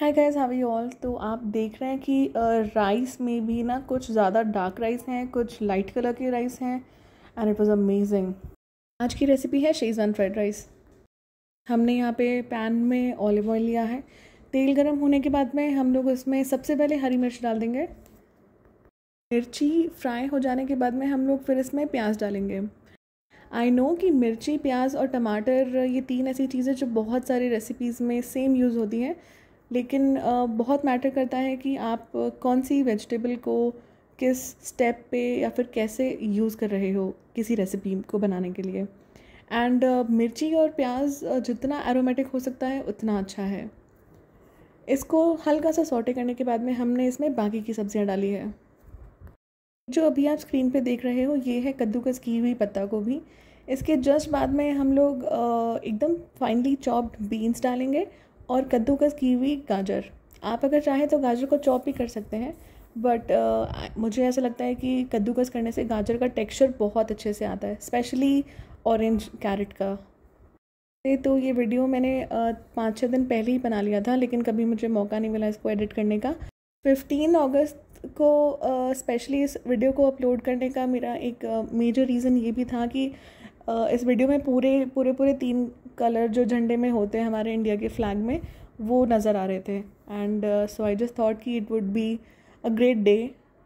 hi guys have you all तो आप देख रहे हैं कि राइस में भी ना कुछ ज़्यादा डार्क राइस हैं कुछ लाइट कलर के राइस हैं एंड इट वाज अमेजिंग आज की रेसिपी है शेजवान फ्राइड राइस हमने यहाँ पे पैन में ऑलिव ऑयल लिया है तेल गर्म होने के बाद में हम लोग इसमें सबसे पहले हरी मिर्च डाल देंगे मिर्ची फ्राई हो जाने के बाद में हम लोग फिर इसमें प्याज डालेंगे आई नो कि मिर्ची प्याज और टमाटर ये तीन ऐसी चीज़ें जो बहुत सारी रेसिपीज़ में सेम यूज़ होती हैं लेकिन बहुत मैटर करता है कि आप कौन सी वेजिटेबल को किस स्टेप पे या फिर कैसे यूज़ कर रहे हो किसी रेसिपी को बनाने के लिए एंड मिर्ची और प्याज जितना एरोमेटिक हो सकता है उतना अच्छा है इसको हल्का सा सोटे करने के बाद में हमने इसमें बाकी की सब्जियां डाली है जो अभी आप स्क्रीन पे देख रहे हो ये है कद्दूकस की हुई पत्ता गोभी इसके जस्ट बाद में हम लोग एकदम फाइनली चॉप्ड बीन्स डालेंगे और कद्दूकस की हुई गाजर आप अगर चाहें तो गाजर को चॉप भी कर सकते हैं बट uh, मुझे ऐसा लगता है कि कद्दूकस करने से गाजर का टेक्सचर बहुत अच्छे से आता है स्पेशली ऑरेंज कैरेट का तो ये वीडियो मैंने uh, पाँच छः दिन पहले ही बना लिया था लेकिन कभी मुझे मौका नहीं मिला इसको एडिट करने का फिफ्टीन अगस्त को स्पेशली uh, इस वीडियो को अपलोड करने का मेरा एक मेजर रीज़न ये भी था कि इस वीडियो में पूरे पूरे पूरे तीन कलर जो झंडे में होते हैं हमारे इंडिया के फ्लैग में वो नज़र आ रहे थे and so I just thought कि it would be a great day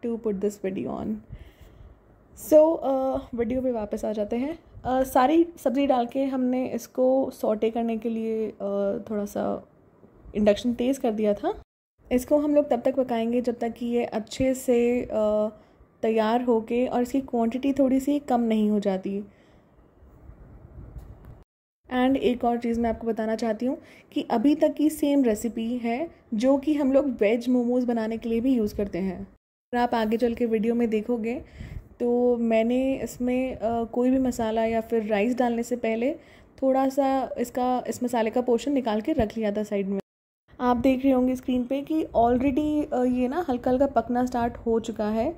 to put this video on so video पे वापस आ जाते हैं uh, सारी सब्ज़ी डाल के हमने इसको सोटे करने के लिए uh, थोड़ा सा इंडक्शन तेज़ कर दिया था इसको हम लोग तब तक पकाएंगे जब तक कि ये अच्छे से तैयार होके और इसकी क्वांटिटी थोड़ी सी कम नहीं हो जाती एंड एक और चीज़ मैं आपको बताना चाहती हूँ कि अभी तक की सेम रेसिपी है जो कि हम लोग वेज मोमोज़ बनाने के लिए भी यूज़ करते हैं अगर आप आगे चल के वीडियो में देखोगे तो मैंने इसमें कोई भी मसाला या फिर राइस डालने से पहले थोड़ा सा इसका इस मसाले का पोर्शन निकाल के रख लिया था साइड में आप देख रहे होंगे स्क्रीन पे कि ऑलरेडी ये ना हल्का हल्का पकना स्टार्ट हो चुका है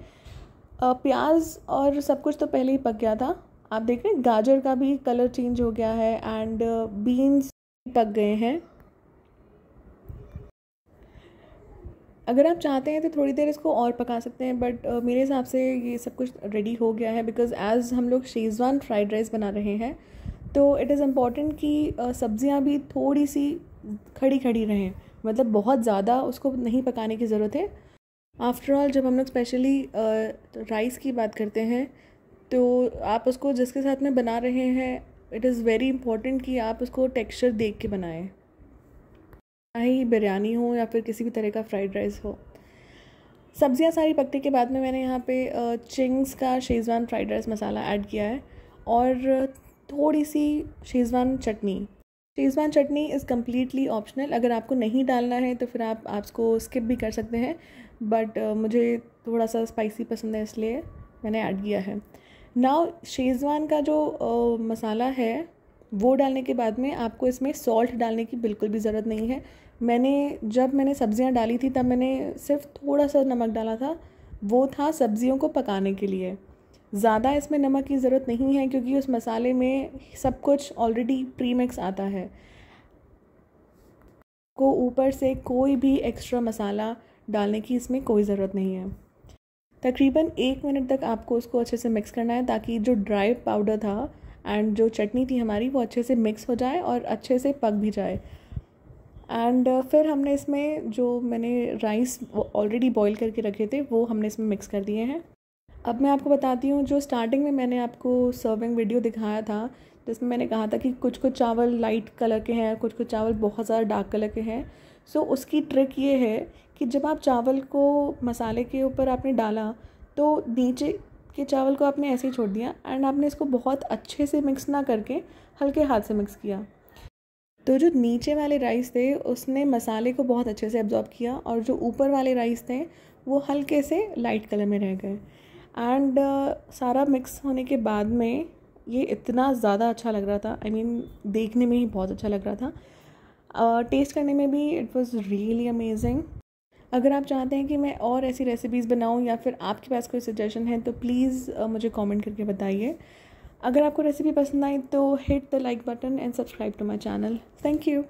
प्याज और सब कुछ तो पहले ही पक गया था आप देख रहे हैं गाजर का भी कलर चेंज हो गया है एंड बीन्स uh, पक गए हैं अगर आप चाहते हैं तो थोड़ी देर इसको और पका सकते हैं बट uh, मेरे हिसाब से ये सब कुछ रेडी हो गया है बिकॉज एज हम लोग शेज़वान फ्राइड राइस बना रहे हैं तो इट इज़ इम्पॉर्टेंट कि uh, सब्ज़ियाँ भी थोड़ी सी खड़ी खड़ी रहें मतलब बहुत ज़्यादा उसको नहीं पकाने की ज़रूरत है आफ्टर ऑल जब हम लोग स्पेशली राइस uh, की बात करते हैं तो आप उसको जिसके साथ में बना रहे हैं इट इज़ वेरी इंपॉर्टेंट कि आप उसको टेक्सचर देख के बनाएं चाहे बिरयानी हो या फिर किसी भी तरह का फ्राइड राइस हो सब्जियां सारी पकने के बाद में मैंने यहाँ पे चिंग्स का Schezwan fried rice masala add किया है और थोड़ी सी Schezwan chutney Schezwan chutney is completely optional अगर आपको नहीं डालना है तो फिर आप उसको स्किप भी कर सकते हैं बट uh, मुझे थोड़ा सा स्पाइसी पसंद है इसलिए मैंने ऐड किया है नाव शेज़वान का जो आ, मसाला है वो डालने के बाद में आपको इसमें सॉल्ट डालने की बिल्कुल भी ज़रूरत नहीं है मैंने जब मैंने सब्ज़ियाँ डाली थी तब मैंने सिर्फ थोड़ा सा नमक डाला था वो था सब्ज़ियों को पकाने के लिए ज़्यादा इसमें नमक की ज़रूरत नहीं है क्योंकि उस मसाले में सब कुछ ऑलरेडी प्री मिक्स आता है को ऊपर से कोई भी एक्स्ट्रा मसाला डालने की इसमें कोई ज़रूरत नहीं है तकरीबन एक मिनट तक आपको उसको अच्छे से मिक्स करना है ताकि जो ड्राई पाउडर था एंड जो चटनी थी हमारी वो अच्छे से मिक्स हो जाए और अच्छे से पक भी जाए एंड uh, फिर हमने इसमें जो मैंने राइस ऑलरेडी बॉईल करके रखे थे वो हमने इसमें मिक्स कर दिए हैं अब मैं आपको बताती हूँ जो स्टार्टिंग में मैंने आपको सर्विंग वीडियो दिखाया था जिसमें मैंने कहा था कि कुछ कुछ चावल लाइट कलर के हैं कुछ कुछ चावल बहुत ज़्यादा डार्क कलर के हैं सो so, उसकी ट्रिक ये है कि जब आप चावल को मसाले के ऊपर आपने डाला तो नीचे के चावल को आपने ऐसे ही छोड़ दिया एंड आपने इसको बहुत अच्छे से मिक्स ना करके हल्के हाथ से मिक्स किया तो जो नीचे वाले राइस थे उसने मसाले को बहुत अच्छे से एब्जॉर्ब किया और जो ऊपर वाले राइस थे वो हल्के से लाइट कलर में रह गए एंड uh, सारा मिक्स होने के बाद में ये इतना ज़्यादा अच्छा लग रहा था आई I मीन mean, देखने में ही बहुत अच्छा लग रहा था टेस्ट uh, करने में भी इट वॉज़ रियली अमेजिंग अगर आप चाहते हैं कि मैं और ऐसी रेसिपीज़ बनाऊँ या फिर आपके पास कोई सजेशन है तो प्लीज़ मुझे कमेंट करके बताइए अगर आपको रेसिपी पसंद आई तो hit the like button and subscribe to my channel thank you